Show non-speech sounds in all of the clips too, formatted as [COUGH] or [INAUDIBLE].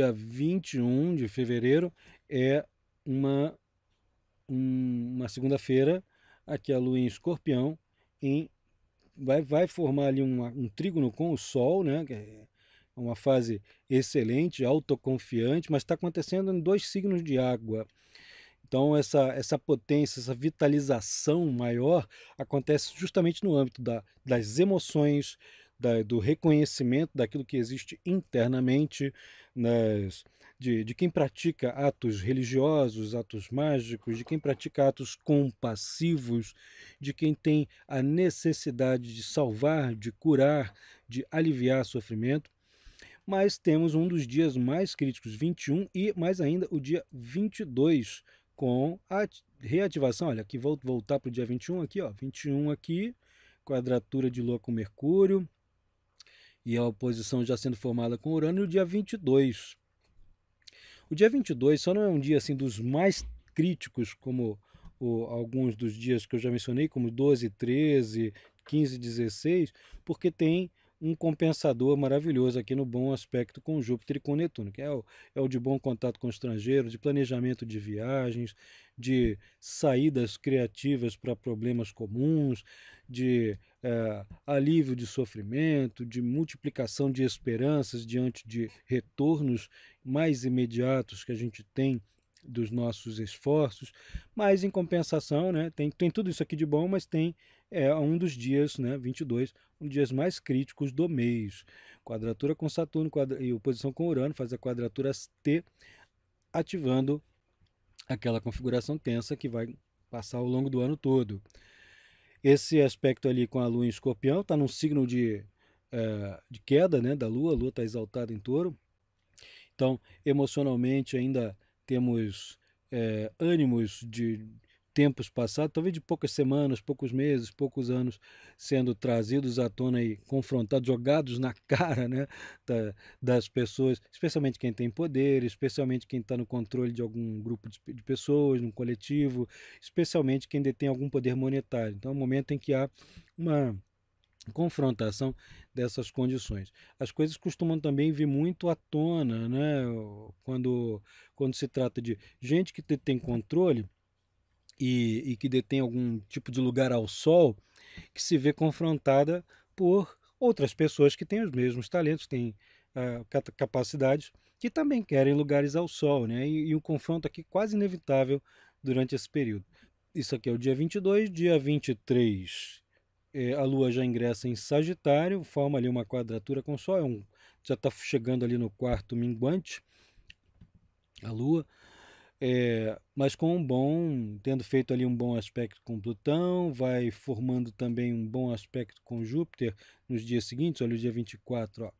dia 21 de fevereiro é uma, um, uma segunda-feira, aqui a lua em escorpião, em, vai, vai formar ali uma, um trígono com o sol, né? É uma fase excelente, autoconfiante, mas está acontecendo em dois signos de água. Então, essa, essa potência, essa vitalização maior acontece justamente no âmbito da, das emoções, da, do reconhecimento daquilo que existe internamente nas, de, de quem pratica atos religiosos, atos mágicos, de quem pratica atos compassivos, de quem tem a necessidade de salvar, de curar, de aliviar sofrimento. Mas temos um dos dias mais críticos, 21, e mais ainda o dia 22, com a reativação. Olha, aqui vou voltar para o dia 21 aqui, ó, 21 aqui, quadratura de Lua com Mercúrio, e a oposição já sendo formada com Urano no dia 22. O dia 22 só não é um dia assim dos mais críticos, como o, alguns dos dias que eu já mencionei, como 12, 13, 15, 16, porque tem um compensador maravilhoso aqui no bom aspecto com Júpiter e com Netuno, que é o, é o de bom contato com estrangeiros, de planejamento de viagens, de saídas criativas para problemas comuns, de é, alívio de sofrimento, de multiplicação de esperanças diante de retornos mais imediatos que a gente tem dos nossos esforços, mas em compensação, né, tem, tem tudo isso aqui de bom, mas tem é um dos dias, né, 22, um dos dias mais críticos do mês. Quadratura com Saturno quadra, e oposição com Urano faz a quadratura T, ativando aquela configuração tensa que vai passar ao longo do ano todo. Esse aspecto ali com a Lua em Escorpião está num signo de, é, de queda né, da Lua, a Lua está exaltada em touro. Então, emocionalmente ainda temos é, ânimos de tempos passados, talvez de poucas semanas, poucos meses, poucos anos, sendo trazidos à tona e confrontados, jogados na [LAUGHS] cara né, da, das pessoas, especialmente quem tem poder, especialmente quem está no controle de algum grupo de, de pessoas, num coletivo, especialmente quem detém algum poder monetário. Então é um momento em que há uma confrontação dessas condições. As coisas costumam também vir muito à tona, né? Quando, quando se trata de gente que tem controle, e, e que detém algum tipo de lugar ao sol, que se vê confrontada por outras pessoas que têm os mesmos talentos, têm uh, capacidades, que também querem lugares ao sol, né? E, e um confronto aqui quase inevitável durante esse período. Isso aqui é o dia 22, dia 23 é, a Lua já ingressa em Sagitário, forma ali uma quadratura com o Sol, é um, já está chegando ali no quarto minguante, a Lua. É, mas com um bom, tendo feito ali um bom aspecto com Plutão, vai formando também um bom aspecto com Júpiter nos dias seguintes, olha o dia 24, ó.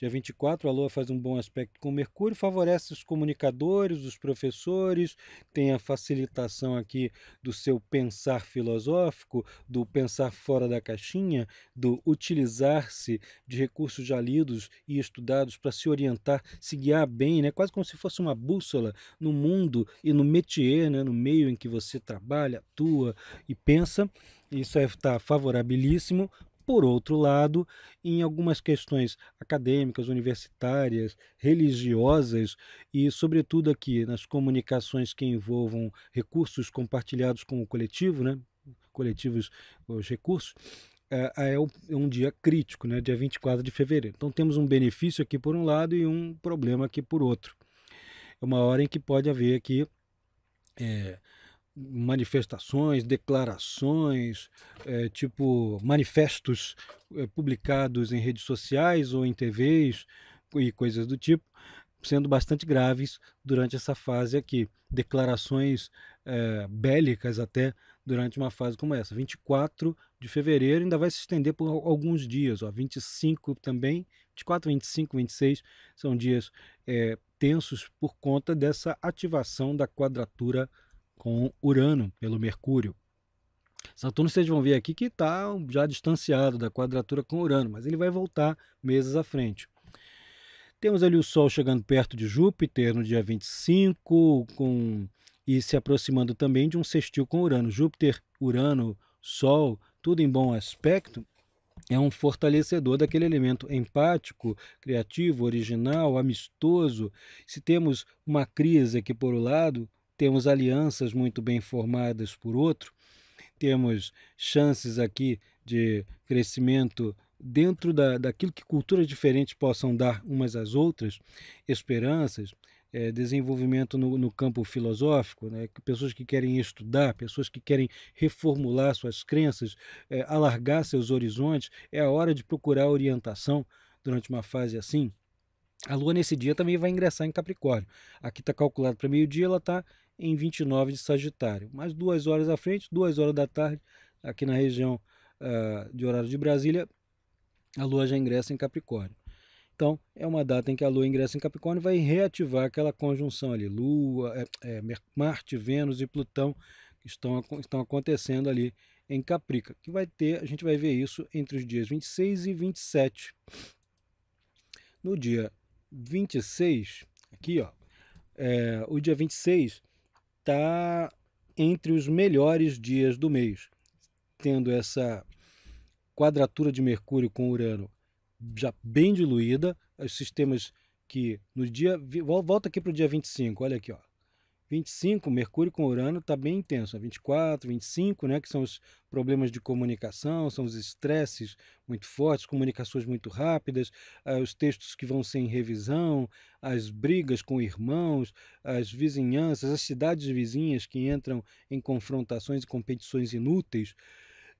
Dia 24, a Lua faz um bom aspecto com Mercúrio, favorece os comunicadores, os professores, tem a facilitação aqui do seu pensar filosófico, do pensar fora da caixinha, do utilizar-se de recursos já lidos e estudados para se orientar, se guiar bem, né? quase como se fosse uma bússola no mundo e no métier, né? no meio em que você trabalha, atua e pensa. Isso está é, favorabilíssimo por outro lado, em algumas questões acadêmicas, universitárias, religiosas e, sobretudo, aqui nas comunicações que envolvam recursos compartilhados com o coletivo, né? coletivos, os recursos, eh, é, é um dia crítico, né? dia 24 de fevereiro. Então temos um benefício aqui por um lado e um problema aqui por outro. É uma hora em que pode haver aqui é, manifestações, declarações, é, tipo manifestos é, publicados em redes sociais ou em TVs e coisas do tipo, sendo bastante graves durante essa fase aqui. Declarações é, bélicas até durante uma fase como essa. 24 de fevereiro ainda vai se estender por alguns dias, ó, 25 também, 24, 25, 26 são dias tensos por conta dessa ativação da quadratura com Urano pelo Mercúrio. Saturno vocês vão ver aqui que está já distanciado da quadratura com Urano, mas ele vai voltar meses à frente. Temos ali o Sol chegando perto de Júpiter no dia 25 com, e se aproximando também de um sextil com Urano. Júpiter, Urano, Sol, tudo em bom aspecto, é um fortalecedor daquele elemento empático, criativo, original, amistoso. Se temos uma crise aqui por um lado, temos alianças muito bem formadas por outro, temos chances aqui de crescimento dentro da, daquilo que culturas diferentes possam dar umas às outras, esperanças, é, desenvolvimento no, no, campo filosófico, né? pessoas que querem estudar, pessoas que querem reformular suas crenças, é, alargar seus horizontes, é a hora de procurar orientação durante uma fase assim. A Lua nesse dia também vai ingressar em Capricórnio. Aqui está calculado para meio-dia, ela está em 29 de Sagitário. Mais duas horas à frente, duas horas da tarde, aqui na região uh, de horário de Brasília, a Lua já ingressa em Capricórnio. Então, é uma data em que a Lua ingressa em Capricórnio e vai reativar aquela conjunção ali, Lua, é, é, Marte, Vênus e Plutão, que estão, estão acontecendo ali em Caprica, que vai ter, a gente vai ver isso entre os dias 26 e 27. No dia 26, aqui ó, é, o dia 26, está entre os melhores dias do mês, tendo essa quadratura de Mercúrio com Urano já bem diluída, os sistemas que no dia. Volta aqui para o dia 25, olha aqui, ó. 25, Mercúrio com Urano está bem intenso, 24, é 25, né, que são os problemas de comunicação, são os estresses muito fortes, comunicações muito rápidas, uh, os textos que vão ser em revisão, as brigas com irmãos, as vizinhanças, as cidades vizinhas que entram em confrontações e competições inúteis.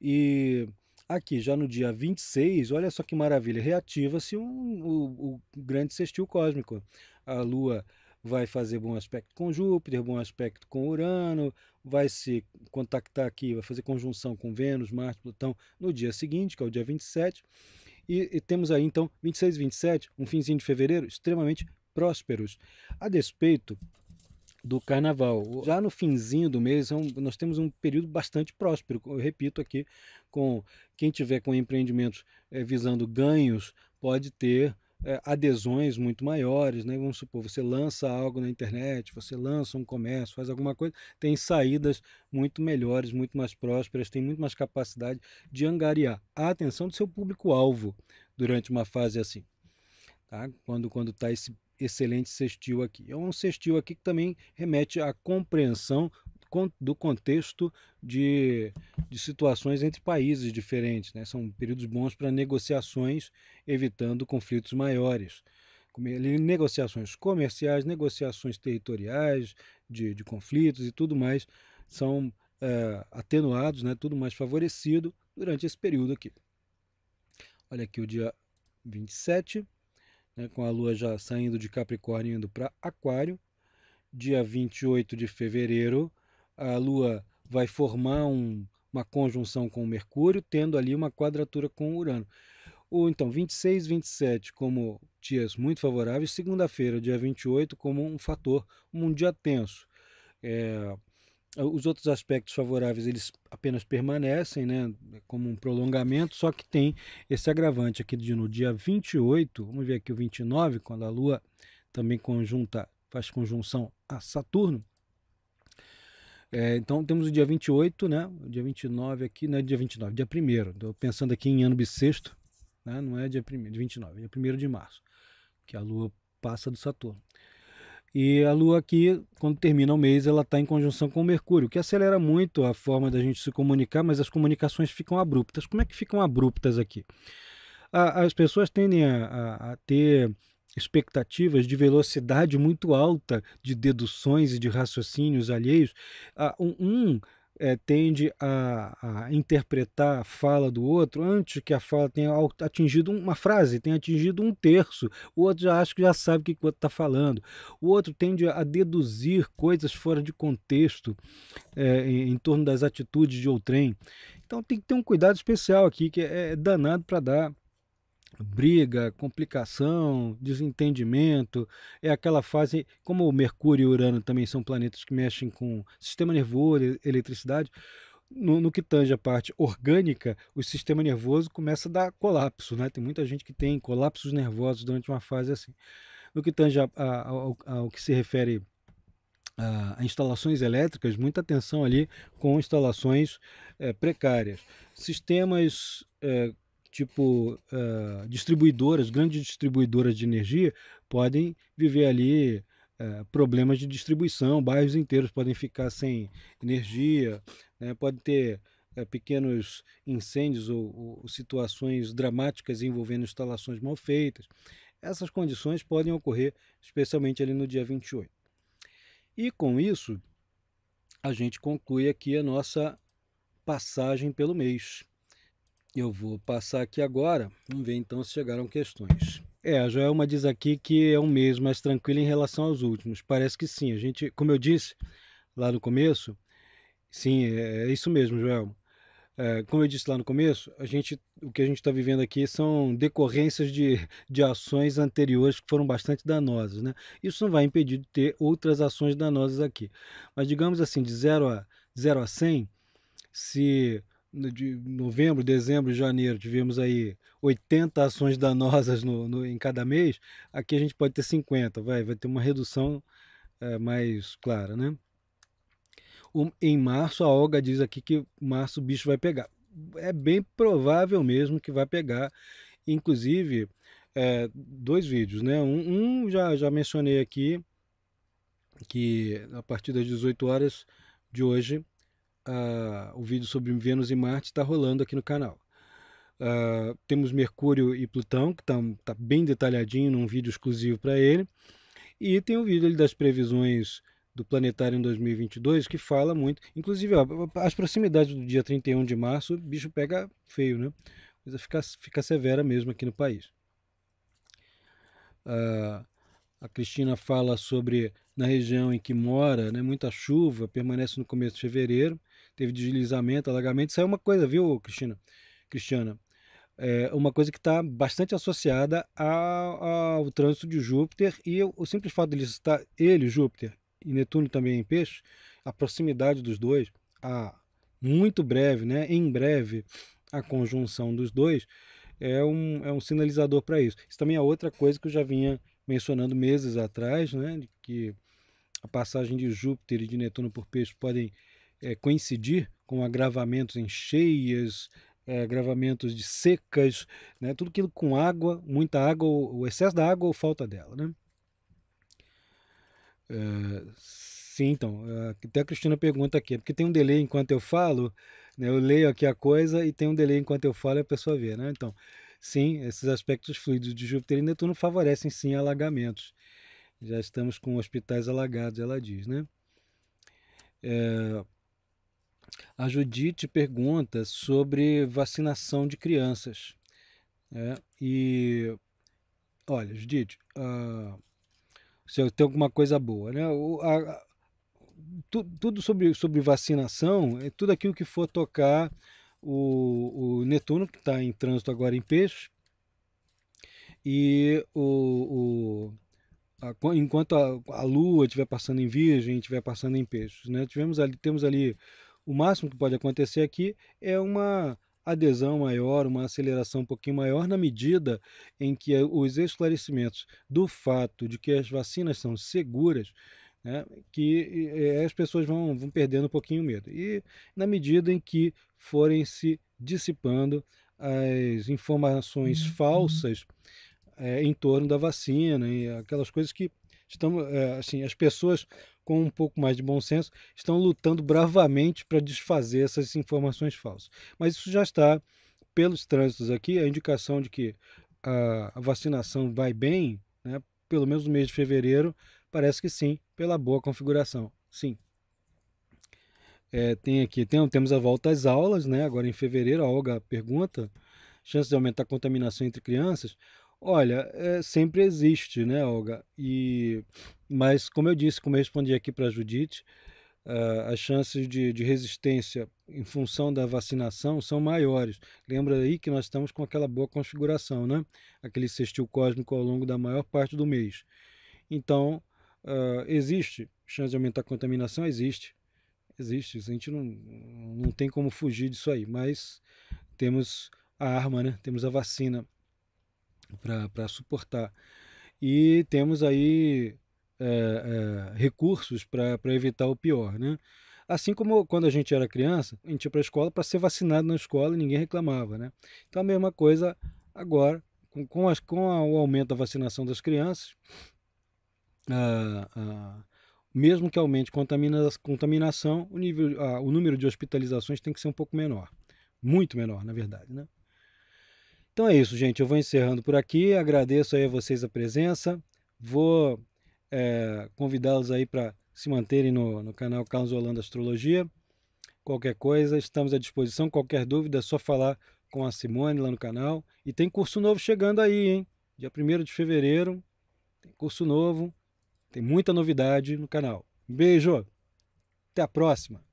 E Aqui, já no dia 26, olha só que maravilha, reativa-se um, o, o, grande sextil cósmico. A Lua vai fazer bom aspecto com Júpiter, bom aspecto com Urano, vai se contactar aqui, vai fazer conjunção com Vênus, Marte, Plutão no dia seguinte, que é o dia 27. E, e temos aí então 26 e 27, um finzinho de fevereiro, extremamente prósperos. A despeito do carnaval. Já no finzinho do mês, é nós temos um período bastante próspero. Eu repito aqui, com quem tiver com empreendimentos eh, visando ganhos, pode ter é, adesões muito maiores, né? Vamos supor, você lança algo na internet, você lança um comércio, faz alguma coisa, tem saídas muito melhores, muito mais prósperas, tem muito mais capacidade de angariar a atenção do seu público-alvo durante uma fase assim. Tá? Quando quando está esse excelente sextil aqui. É um sextil aqui que também remete à compreensão do contexto de, de situações entre países diferentes. Né? São períodos bons para negociações, evitando conflitos maiores. Negociações comerciais, negociações territoriais, de, de conflitos e tudo mais são é, atenuados, né? tudo mais favorecido durante esse período aqui. Olha aqui o dia 27, né, com a Lua já saindo de Capricórnio e indo para Aquário. Dia 28 de fevereiro, a Lua vai formar um, uma conjunção com Mercúrio, tendo ali uma quadratura com Urano. Ou então 26, 27 como dias muito favoráveis, segunda-feira, dia 28, como um fator, um dia tenso. É, os outros aspectos favoráveis eles apenas permanecem, né, como um prolongamento, só que tem esse agravante aqui de no dia 28, vamos ver aqui o 29, quando a Lua também conjunta, faz conjunção a Saturno, é, então temos o dia 28, né? O dia 29 aqui, não é dia 29, dia 1 Estou pensando aqui em ano bissexto, né? não é dia 1 dia 29, é dia 1 de março, que a Lua passa do Saturno. E a Lua aqui, quando termina o mês, ela está em conjunção com o Mercúrio, o que acelera muito a forma da gente se comunicar, mas as comunicações ficam abruptas. Como é que ficam abruptas aqui? A, as pessoas tendem a, a, a ter expectativas de velocidade muito alta de deduções e de raciocínios alheios, um é, tende a, a, interpretar a fala do outro antes que a fala tenha atingido uma frase, tenha atingido um terço. O outro já acha que já sabe o que o outro está falando. O outro tende a deduzir coisas fora de contexto é, em, em, torno das atitudes de outrem. Então tem que ter um cuidado especial aqui, que é, é danado para dar briga, complicação, desentendimento. É aquela fase, como o Mercúrio e o Urano também são planetas que mexem com sistema nervoso, eletricidade. No, no, que tange a parte orgânica, o sistema nervoso começa a dar colapso, né? Tem muita gente que tem colapsos nervosos durante uma fase assim. No que tange a, a, ao, ao, que se refere a, a, instalações elétricas, muita atenção ali com instalações é, precárias. Sistemas é, tipo uh, distribuidoras, grandes distribuidoras de energia, podem viver ali uh, problemas de distribuição, bairros inteiros podem ficar sem energia, né? pode ter uh, pequenos incêndios ou, ou situações dramáticas envolvendo instalações mal feitas. Essas condições podem ocorrer especialmente ali no dia 28. E com isso, a gente conclui aqui a nossa passagem pelo mês. Eu vou passar aqui agora, vamos ver então se chegaram questões. É, a Joelma diz aqui que é um mês mais tranquilo em relação aos últimos. Parece que sim. A gente, como eu disse lá no começo, sim, é, é isso mesmo, Joelma. É, como eu disse lá no começo, a gente, o que a gente está vivendo aqui são decorrências de, [LAUGHS] de ações anteriores que foram bastante danosas. Né? Isso não vai impedir de ter outras ações danosas aqui. Mas digamos assim, de 0 a, 0 a 100, se de novembro, dezembro, janeiro, tivemos aí 80 ações danosas no, no, em cada mês, aqui a gente pode ter 50, vai, vai ter uma redução é, mais clara, né? O, em março, a Olga diz aqui que março o bicho vai pegar. É bem provável mesmo que vai pegar, inclusive, é, dois vídeos, né? Um, um já, já mencionei aqui, que a partir das 18 horas de hoje o vídeo sobre Vênus e Marte está rolando aqui no canal. Uh, temos Mercúrio e Plutão, que está tá bem detalhadinho num vídeo exclusivo para ele. E tem o um vídeo das previsões do planetário em 2022 que fala muito. Inclusive, ó, as proximidades do dia 31 de março, o bicho pega feio, né? fica, fica severa mesmo aqui no país. Uh, a Cristina fala sobre na região em que mora, né, muita chuva, permanece no começo de fevereiro, teve deslizamento, alagamento. Isso é uma coisa, viu, Cristina? Cristiana, é uma coisa que está bastante associada ao trânsito de Júpiter e o, simples fato de estar ele, Júpiter, e Netuno também em peixe, a proximidade dos dois, a muito breve, né, em breve, a conjunção dos dois, é um, é um sinalizador para isso. Isso também é outra coisa que eu já vinha mencionando meses atrás, né, que a passagem de Júpiter e de Netuno por peixes podem é, coincidir com agravamentos em cheias, é, agravamentos de secas, né? tudo aquilo com água, muita água, o excesso da água ou falta dela. Né? Eh, sim, então, até a Cristina pergunta aqui, é porque tem um delay enquanto eu falo, né? eu leio aqui a coisa e tem um delay enquanto eu falo e a pessoa vê. Né? Então, sim, esses aspectos fluidos de Júpiter e Netuno favorecem sim alagamentos já estamos com hospitais alagados, ela diz, né? É, a Judite pergunta sobre vacinação de crianças. É, e olha, Judite, uh, se tenho alguma coisa boa, né? O, a, tu, tudo sobre, sobre vacinação, é tudo aquilo que for tocar o, o Netuno, que está em trânsito agora em peixe, e o, o enquanto a, a Lua estiver passando em Virgem, estiver passando em Peixes, né? Tivemos ali, temos ali o máximo que pode acontecer aqui é uma adesão maior, uma aceleração um pouquinho maior na medida em que os esclarecimentos do fato de que as vacinas são seguras, né, que é, as pessoas vão, vão perdendo um pouquinho o medo. E na medida em que forem se dissipando as informações uhum. falsas é, em torno da vacina e aquelas coisas que estamos é, eh, assim, as pessoas com um pouco mais de bom senso estão lutando bravamente para desfazer essas informações falsas. Mas isso já está pelos trânsitos aqui, a indicação de que a, a vacinação vai bem, né, pelo menos no mês de fevereiro, parece que sim, pela boa configuração. Sim. É, tem aqui, tem, temos a volta às aulas, né? Agora em fevereiro, a Olga pergunta: chances de aumentar a contaminação entre crianças? Olha, é, sempre existe, né, Olga? E, mas, como eu disse, como eu respondi aqui para a Judite, ah, as chances de, de resistência em função da vacinação são maiores. Lembra aí que nós estamos com aquela boa configuração, né? Aquele sextil cósmico ao longo da maior parte do mês. Então, ah, existe chance de aumentar a contaminação? Existe. Existe. A gente não, não tem como fugir disso aí, mas temos a arma, né? Temos a vacina para suportar. E temos aí é, é, recursos para evitar o pior, né? Assim como quando a gente era criança, a gente ia para a escola para ser vacinado na escola e ninguém reclamava, né? Então a mesma coisa agora, com, com, as, com a, o aumento da vacinação das crianças, mesmo que aumente contamina, contaminação, o, nível, o número de hospitalizações tem que ser um pouco menor. Muito menor, na verdade, né? Então é isso, gente. Eu vou encerrando por aqui. Agradeço aí a vocês a presença. Vou é, convidá-los aí para se manterem no, no canal Carlos Holanda Astrologia. Qualquer coisa, estamos à disposição. Qualquer dúvida, é só falar com a Simone lá no canal. E tem curso novo chegando aí, hein? Dia 1 de fevereiro. Tem curso novo. Tem muita novidade no canal. Beijo. Até a próxima.